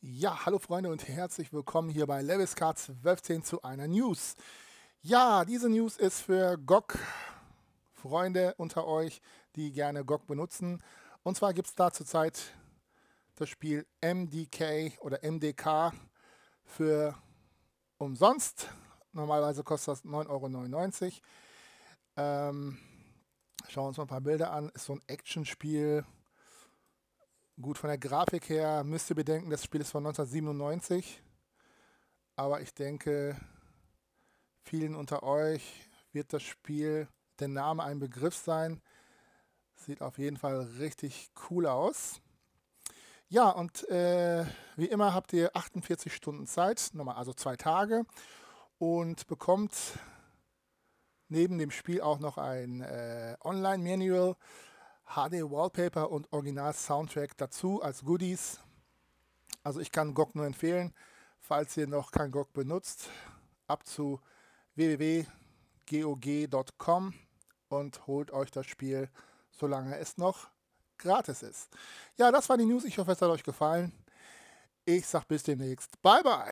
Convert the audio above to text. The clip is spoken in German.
Ja, hallo Freunde und herzlich willkommen hier bei Levis K1210 zu einer News. Ja, diese News ist für GOG-Freunde unter euch, die gerne GOG benutzen. Und zwar gibt es da zurzeit das Spiel MDK oder MDK für umsonst. Normalerweise kostet das 9,99 Euro. Ähm, schauen wir uns mal ein paar Bilder an. Ist so ein Actionspiel. spiel Gut, von der Grafik her müsst ihr bedenken, das Spiel ist von 1997. Aber ich denke, vielen unter euch wird das Spiel der Name ein Begriff sein. Sieht auf jeden Fall richtig cool aus. Ja, und äh, wie immer habt ihr 48 Stunden Zeit, nochmal also zwei Tage, und bekommt neben dem Spiel auch noch ein äh, Online-Manual HD-Wallpaper und Original-Soundtrack dazu als Goodies. Also ich kann GOG nur empfehlen, falls ihr noch kein GOG benutzt, ab zu www.gog.com und holt euch das Spiel, solange es noch gratis ist. Ja, das war die News. Ich hoffe, es hat euch gefallen. Ich sag bis demnächst. Bye, bye.